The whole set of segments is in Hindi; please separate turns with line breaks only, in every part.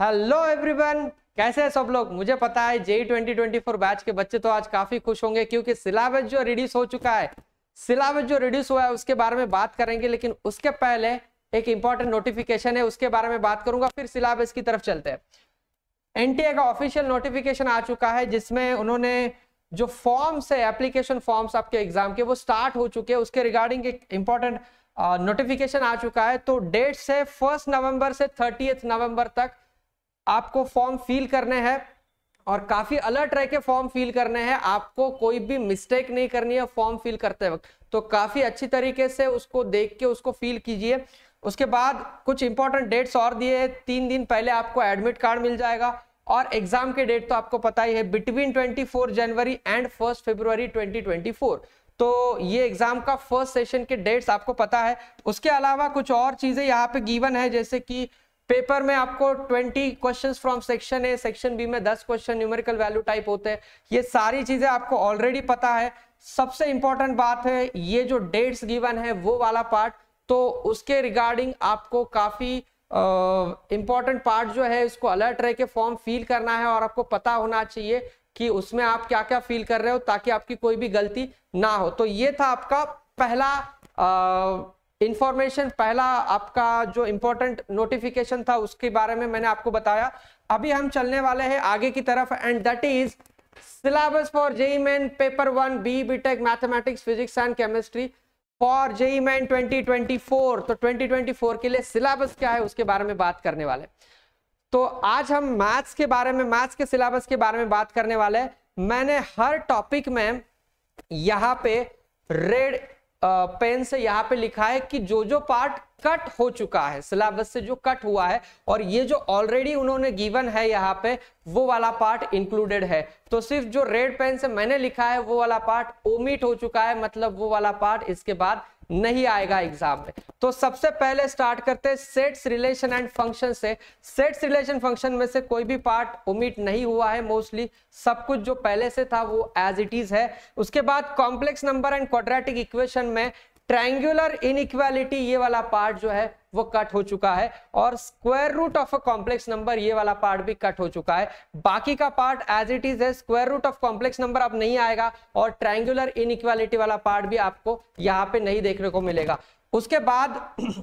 हेलो एवरीवन कैसे हैं सब लोग मुझे पता है जेई 2024 बैच के बच्चे तो आज काफी खुश होंगे क्योंकि सिलेबस जो रिड्यूस हो चुका है सिलेबस जो रिड्यूस हुआ है उसके बारे में बात करेंगे लेकिन उसके पहले एक इंपॉर्टेंट नोटिफिकेशन है उसके बारे में बात करूंगा फिर सिलेबस की तरफ चलते हैं एनटीए का ऑफिशियल नोटिफिकेशन आ चुका है जिसमें उन्होंने जो फॉर्म्स है एप्लीकेशन फॉर्म्स आपके एग्जाम के वो स्टार्ट हो चुके हैं उसके रिगार्डिंग एक इंपॉर्टेंट नोटिफिकेशन uh, आ चुका है तो डेट्स है फर्स्ट नवंबर से थर्टीथ नवंबर तक आपको फॉर्म फिल करने हैं और काफी अलर्ट रह के फॉर्म फिल करने हैं आपको कोई भी मिस्टेक नहीं करनी है फॉर्म फिल करते वक्त तो काफी अच्छी तरीके से उसको देख के उसको फिल कीजिए उसके बाद कुछ इंपॉर्टेंट डेट्स और दिए हैं तीन दिन पहले आपको एडमिट कार्ड मिल जाएगा और एग्जाम के डेट तो आपको पता ही है between 24 January and first February 2024 तो ये एग्जाम का फर्स्ट सेशन के डेट्स आपको पता है उसके अलावा कुछ और चीजें यहाँ पे गिवन है जैसे कि पेपर में आपको 20 questions from section A section B में 10 क्वेश्चन न्यूमेरिकल वैल्यू टाइप होते हैं ये सारी चीजें आपको ऑलरेडी पता है सबसे इंपॉर्टेंट बात है ये जो डेट्स गिवन है वो वाला पार्ट तो उसके रिगार्डिंग आपको काफी इंपॉर्टेंट uh, पार्ट जो है इसको अलर्ट रह के फॉर्म फील करना है और आपको पता होना चाहिए कि उसमें आप क्या क्या फील कर रहे हो ताकि आपकी कोई भी गलती ना हो तो ये था आपका पहला uh, इंफॉर्मेशन पहला आपका जो इंपॉर्टेंट नोटिफिकेशन था उसके बारे में मैंने आपको बताया अभी हम चलने वाले हैं आगे की तरफ and that is syllabus for JEE Main paper one B BTech mathematics physics and chemistry for JEE Main 2024 तो 2024 के लिए सिलेबस क्या है उसके बारे में बात करने वाले तो आज हम मैथ्स के बारे में मैथ्स के सिलेबस के बारे में बात करने वाले मैंने हर टॉपिक में यहां पे रेड पेन से यहाँ पे लिखा है कि जो जो पार्ट कट हो चुका है सिलेबस से जो कट हुआ है और ये जो ऑलरेडी उन्होंने गिवन है यहाँ पे वो वाला पार्ट इंक्लूडेड है तो सिर्फ जो रेड पेन से मैंने लिखा है वो वाला पार्ट ओमिट हो चुका है मतलब वो वाला पार्ट इसके बाद नहीं आएगा एग्जाम में तो सबसे पहले स्टार्ट करते हैं सेट्स रिलेशन एंड फंक्शन से सेट्स रिलेशन फंक्शन में से कोई भी पार्ट ओमिट नहीं हुआ है मोस्टली सब कुछ जो पहले से था वो एज इट इज है उसके बाद complex number and quadratic equation में ट्रायंगुलर इनइक्वालिटी ये वाला पार्ट जो है वो कट हो चुका है और square root of a complex number ये वाला पार्ट भी कट हो चुका है बाकी का पार्ट एज इट इज है square root of complex number अब नहीं आएगा और ट्रायंगुलर इनइक्वालिटी वाला पार्ट भी आपको यहाँ पे नहीं देखने को मिलेगा उसके बाद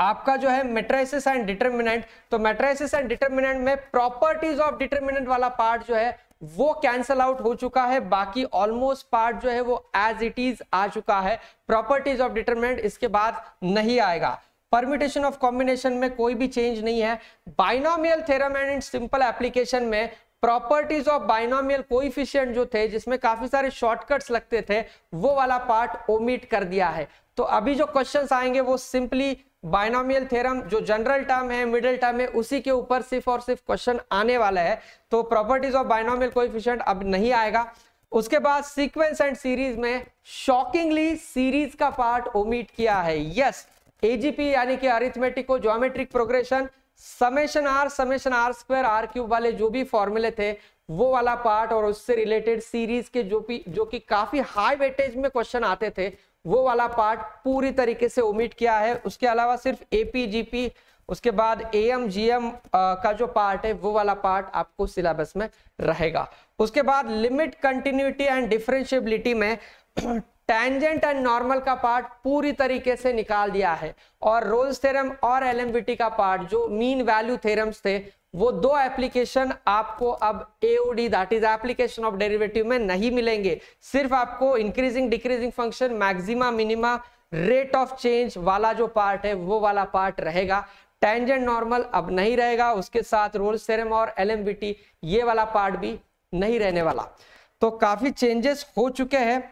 आपका जो है मेट्राइसिस एंड डिटर्मिनेंट तो मेट्राइसिस एंड डिटर्मिनेंट में प्रॉपर्टीज ऑफ डिटर्मिनेंट वाला पार्ट जो है वो कैंसल आउट हो चुका है बाकी ऑलमोस्ट पार्ट जो है वो एज इट इज आ चुका है प्रॉपर्टीज ऑफ डिटरमिनेंट इसके बाद नहीं आएगा परमिटेशन ऑफ कॉम्बिनेशन में कोई भी चेंज नहीं है binomial theorem and simple application में प्रॉपर्टीज ऑफ बाइनोमियल कोइफिशियंट जो थे जिसमें काफी सारे शॉर्टकट्स लगते थे वो वाला पार्ट ओमिट कर दिया है तो अभी जो क्वेश्चंस आएंगे वो सिंपली बाइनोमियल थ्योरम जो जनरल टर्म है मिडिल टर्म है उसी के ऊपर सिर्फ और सिर्फ क्वेश्चन आने वाला है तो प्रॉपर्टीज ऑफ बाइनोमियल कोएफिशिएंट अब नहीं आएगा उसके बाद सीक्वेंस एंड सीरीज में शॉकिंगली सीरीज का पार्ट ओमिट किया है यस एजीपी यानी कि अरिथमेटिक को geometric progression summation r summation r square r cube वाले जो भी फॉर्मूले थे वो वाला पार्ट और उससे रिलेटेड सीरीज के जो भी जो कि काफी हाई वेटेज में क्वेश्चन आते थे वो वाला पार्ट पूरी तरीके से ओमिट किया है उसके अलावा सिर्फ एपीजीपी उसके बाद एम का जो पार्ट है वो वाला पार्ट आपको सिलेबस में रहेगा उसके बाद लिमिट कंटिन्यूटी एंड डिफरेंशिएबिलिटी में टेंजेंट एंड नॉर्मल का पार्ट पूरी तरीके से निकाल दिया है और रोल्स थ्योरम और एलएमबीटी का पार्ट जो मीन वैल्यू थ्योरम्स थे वो दो एप्लीकेशन आपको अब AOD that is application of derivative में नहीं मिलेंगे सिर्फ आपको increasing decreasing function maxima minima rate of change वाला जो पार्ट है वो वाला पार्ट रहेगा टेंजेंट नॉर्मल अब नहीं रहेगा उसके साथ रोल्स थ्योरम और एल ये वाला पार्ट भी नहीं रहने वाला तो काफी चेंजेस हो चुके हैं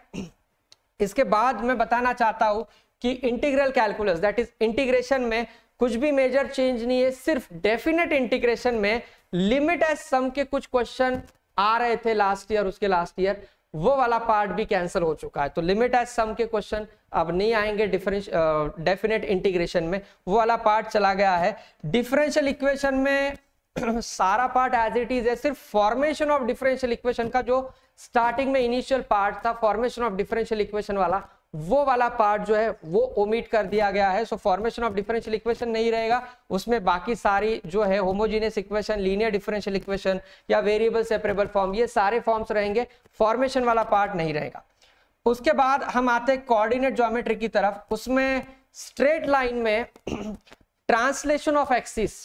इसके बाद मैं बताना चाहता हूं कि integral calculus that is integration में कुछ भी मेजर चेंज नहीं है सिर्फ डेफिनेट इंटीग्रेशन में लिमिट एज सम के कुछ क्वेश्चन आ रहे थे लास्ट ईयर उसके लास्ट ईयर वो वाला पार्ट भी कैंसिल हो चुका है तो लिमिट एज सम के क्वेश्चन अब नहीं आएंगे डिफरेंश डेफिनेट इंटीग्रेशन में वो वाला पार्ट चला गया है डिफरेंशियल इक्वेशन में सारा पार्ट एज इट इज है सिर्फ फॉर्मेशन ऑफ डिफरेंशियल इक्वेशन का जो स्टार्टिंग में इनिशियल पार्ट था फॉर्मेशन ऑफ डिफरेंशियल इक्वेशन वाला वो वाला पार्ट जो है वो ओमिट कर दिया गया है so formation of differential equation नहीं रहेगा उसमें बाकी सारी जो है homogeneous equation linear differential equation या वेरिएबल सेपरेबल फॉर्म ये सारे फॉर्म्स रहेंगे फॉर्मेशन वाला पार्ट नहीं रहेगा उसके बाद हम आते हैं कोऑर्डिनेट ज्योमेट्री की तरफ उसमें स्ट्रेट लाइन में ट्रांसलेशन ऑफ एक्सिस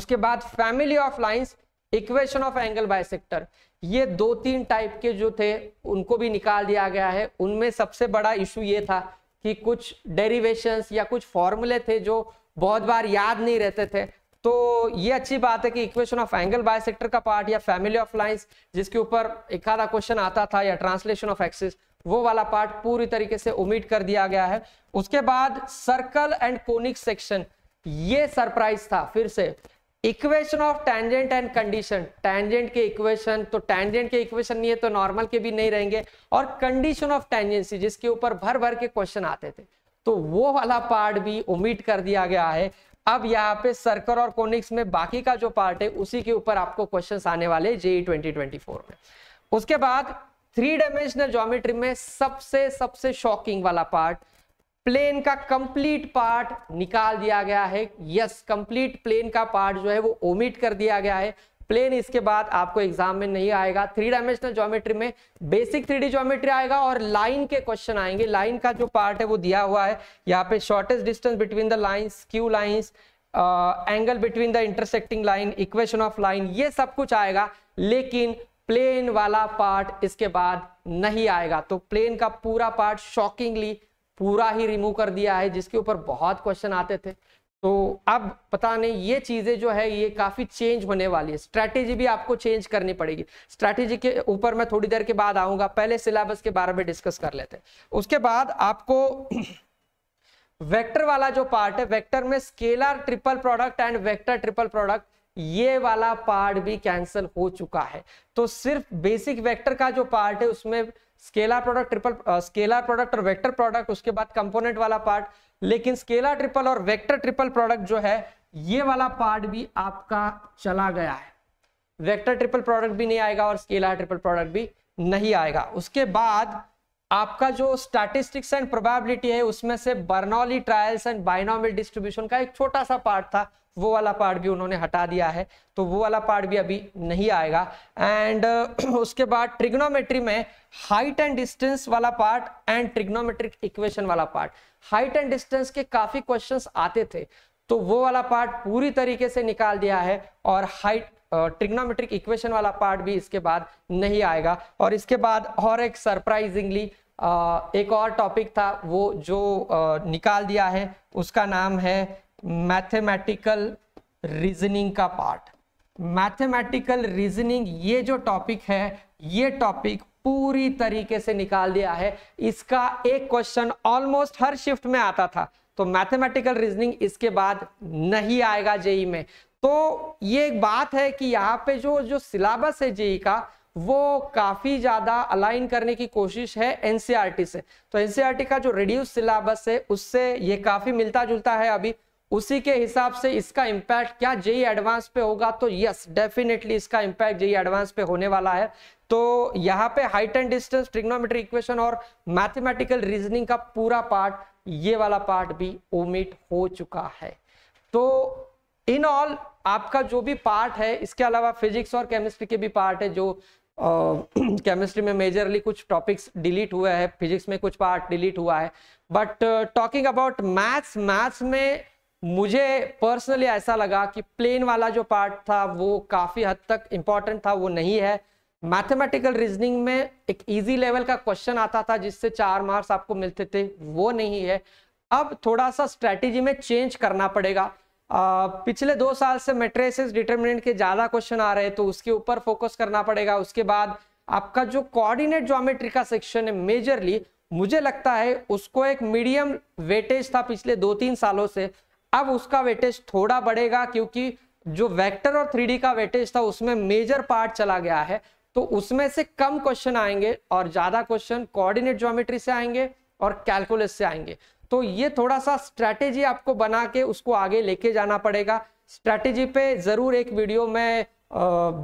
उसके बाद family of lines equation of angle bisector ये दो तीन टाइप के जो थे उनको भी निकाल दिया गया है उनमें सबसे बड़ा इशू ये था कि कुछ डेरिवेशंस या कुछ फॉर्मूले थे जो बहुत बार याद नहीं रहते थे तो ये अच्छी बात है कि इक्वेशन ऑफ एंगल बायसेक्टर का पार्ट या फैमिली ऑफ लाइंस जिसके ऊपर एक आधा क्वेश्चन आता था या ट्रांसलेशन ऑफ एक्सिस वो वाला पार्ट पूरी तरीके से ओमिट कर दिया गया है उसके बाद सर्कल एंड कोनिक सेक्शन ये सरप्राइज था फिर से equation of tangent and condition tangent के इक्वेशन तो टैंजेंट के इक्वेशन नहीं है तो नॉर्मल के भी नहीं रहेंगे और कंडीशन ऑफ टेंजेंसी जिसके ऊपर भर भर के क्वेश्चन आते थे तो वो वाला पार्ट भी ओमिट कर दिया गया है अब यहाँ पे सर्कल और कोनिक्स में बाकी का जो पार्ट है उसी के ऊपर आपको क्वेश्चन आने वाले जेई फोर में उसके बाद थ्री डायमेंशनल ज्योमेट्री में सबसे सबसे शॉकिंग वाला पार्ट प्लेन का कंप्लीट पार्ट निकाल दिया गया है यस कंप्लीट प्लेन का पार्ट जो है वो ओमिट कर दिया गया है प्लेन इसके बाद आपको एग्जाम में नहीं आएगा थ्री डायमेंशनल ज्योमेट्री में बेसिक थ्री डी ज्योमेट्री आएगा और लाइन के क्वेश्चन आएंगे लाइन का जो पार्ट है वो दिया हुआ है यहाँ पे shortest distance between the line skew lines angle between the intersecting line equation of line ये सब कुछ आएगा लेकिन प्लेन वाला पार्ट इसके बाद नहीं आएगा तो प्लेन का पूरा पार्ट शॉकिंगली पूरा ही रिमूव कर दिया है जिसके ऊपर बहुत क्वेश्चन आते थे तो अब पता नहीं ये चीज़ें जो है ये काफ़ी चेंज होने वाली है स्ट्रैटेजी भी आपको चेंज करनी पड़ेगी स्ट्रैटेजी के ऊपर मैं थोड़ी देर के बाद आऊंगा पहले सिलेबस के बारे में डिस्कस कर लेते हैं उसके बाद आपको वेक्टर वाला जो पार्ट है वेक्टर में scalar triple product and vector triple product ये वाला पार्ट भी कैंसिल हो चुका है तो सिर्फ बेसिक वेक्टर का जो पार्ट है उसमें scalar product triple scalar product और वेक्टर प्रोडक्ट उसके बाद कंपोनेंट वाला पार्ट लेकिन स्केलर ट्रिपल और वेक्टर ट्रिपल प्रोडक्ट जो है ये वाला पार्ट भी आपका चला गया है वेक्टर ट्रिपल प्रोडक्ट भी नहीं आएगा और स्केलर ट्रिपल प्रोडक्ट भी नहीं आएगा उसके बाद आपका जो स्टैटिस्टिक्स एंड प्रोबेबिलिटी है उसमें से Bernoulli trials and binomial distribution का एक छोटा सा पार्ट था वो वाला पार्ट भी उन्होंने हटा दिया है तो वो वाला पार्ट भी अभी नहीं आएगा एंड उसके बाद ट्रिग्नोमेट्री में हाइट एंड डिस्टेंस वाला पार्ट एंड ट्रिग्नोमेट्रिक इक्वेशन वाला पार्ट हाइट एंड डिस्टेंस के काफी क्वेश्चन आते थे तो वो वाला पार्ट पूरी तरीके से निकाल दिया है और हाइट ट्रिग्नोमेट्रिक इक्वेशन वाला पार्ट भी इसके बाद नहीं आएगा और इसके बाद और एक सरप्राइजिंगली एक और टॉपिक था वो जो निकाल दिया है उसका नाम है मैथमेटिकल रीजनिंग का पार्ट मैथमेटिकल रीजनिंग ये जो टॉपिक है ये टॉपिक पूरी तरीके से निकाल दिया है इसका एक क्वेश्चन ऑलमोस्ट हर शिफ्ट में आता था तो मैथमेटिकल रीजनिंग इसके बाद नहीं आएगा जेई में तो ये एक बात है कि यहाँ पे जो जो सिलेबस है जेई का वो काफी ज्यादा अलाइन करने की कोशिश है एनसीआरटी से तो एनसीआरटी का जो रिड्यूस सिलेबस है उससे ये काफी मिलता जुलता है अभी उसी के हिसाब से इसका इम्पैक्ट क्या जेई एडवांस पे होगा तो यस डेफिनेटली इसका इम्पैक्ट जेई एडवांस पे होने वाला है तो यहाँ पे height and distance trigonometry equation और मैथमेटिकल रीजनिंग का पूरा पार्ट ये वाला पार्ट भी ओमिट हो चुका है तो इन ऑल आपका जो भी पार्ट है इसके अलावा फिजिक्स और केमिस्ट्री के भी पार्ट है जो केमिस्ट्री uh, में मेजरली कुछ टॉपिक्स डिलीट हुआ है फिजिक्स में कुछ पार्ट डिलीट हुआ है but talking about maths maths में मुझे पर्सनली ऐसा लगा कि प्लेन वाला जो पार्ट था वो काफ़ी हद तक इम्पॉर्टेंट था वो नहीं है मैथमेटिकल रीजनिंग में एक इजी लेवल का क्वेश्चन आता था जिससे चार मार्क्स आपको मिलते थे वो नहीं है अब थोड़ा सा स्ट्रेटेजी में चेंज करना पड़ेगा पिछले दो साल से मेट्रेसिस डिटर्मिनेंट के ज्यादा क्वेश्चन आ रहे हैं तो उसके ऊपर फोकस करना पड़ेगा उसके बाद आपका जो कोऑर्डिनेट ज्योमेट्री का सेक्शन है मेजरली मुझे लगता है उसको एक मीडियम वेटेज था पिछले दो तीन सालों से अब उसका वेटेज थोड़ा बढ़ेगा क्योंकि जो वेक्टर और थ्री का वेटेज था उसमें मेजर पार्ट चला गया है तो उसमें से कम क्वेश्चन आएंगे और ज्यादा क्वेश्चन कोऑर्डिनेट ज्योमेट्री से आएंगे और कैलकुलस से आएंगे तो ये थोड़ा सा स्ट्रैटेजी आपको बना के उसको आगे लेके जाना पड़ेगा स्ट्रैटेजी पे ज़रूर एक वीडियो मैं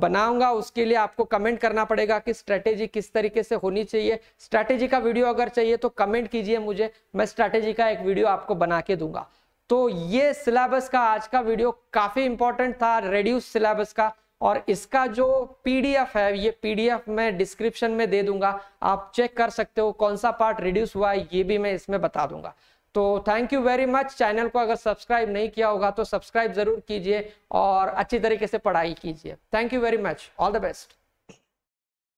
बनाऊंगा उसके लिए आपको कमेंट करना पड़ेगा कि स्ट्रैटेजी किस तरीके से होनी चाहिए स्ट्रैटेजी का वीडियो अगर चाहिए तो कमेंट कीजिए मुझे मैं स्ट्रैटेजी का एक वीडियो आपको बना के दूंगा तो ये सिलेबस का आज का वीडियो काफ़ी इंपॉर्टेंट था रेड्यूस सिलेबस का और इसका जो पीडीएफ है ये पीडीएफ मैं डिस्क्रिप्शन में दे दूंगा आप चेक कर सकते हो कौन सा पार्ट रिड्यूस हुआ है ये भी मैं इसमें बता दूंगा तो thank you very much channel को अगर सब्सक्राइब नहीं किया होगा तो सब्सक्राइब जरूर कीजिए और अच्छी तरीके से पढ़ाई कीजिए thank you very much all the best